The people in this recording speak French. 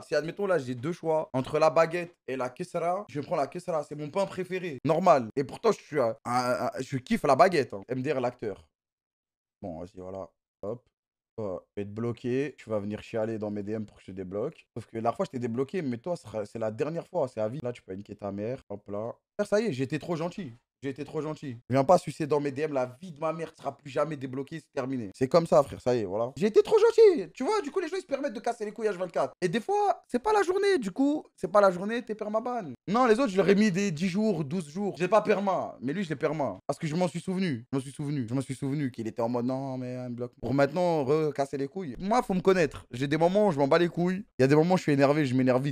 si admettons là j'ai deux choix entre la baguette et la là je prends la kessra, c'est mon pain préféré, normal. Et pourtant je suis un, je kiffe la baguette, hein. MDR l'acteur. Bon, vas-y, voilà. Hop. Oh, je vais te bloquer, tu vas venir chialer dans mes DM pour que je te débloque. Sauf que la fois, je t'ai débloqué, mais toi, c'est la dernière fois, c'est à vie. Là, tu peux inquiéter ta mère. Hop là. Ça y est, j'étais trop gentil. J'ai été trop gentil. Je viens pas sucer dans mes DM. La vie de ma mère sera plus jamais débloquée. C'est terminé. C'est comme ça, frère. Ça y est, voilà. J'ai été trop gentil. Tu vois, du coup, les gens, ils se permettent de casser les couilles H24. Et des fois, c'est pas la journée. Du coup, c'est pas la journée, t'es permaban. Non, les autres, je leur ai mis des 10 jours, 12 jours. J'ai pas perma. Mais lui, je l'ai perma. Parce que je m'en suis souvenu. Je m'en suis souvenu. Je m'en suis souvenu qu'il était en mode non, mais un hein, bloc. Pour maintenant, recasser les couilles. Moi, faut me connaître. J'ai des moments où je m'en bats les couilles. Il y a des moments où je suis énervé, je m'énerve vite.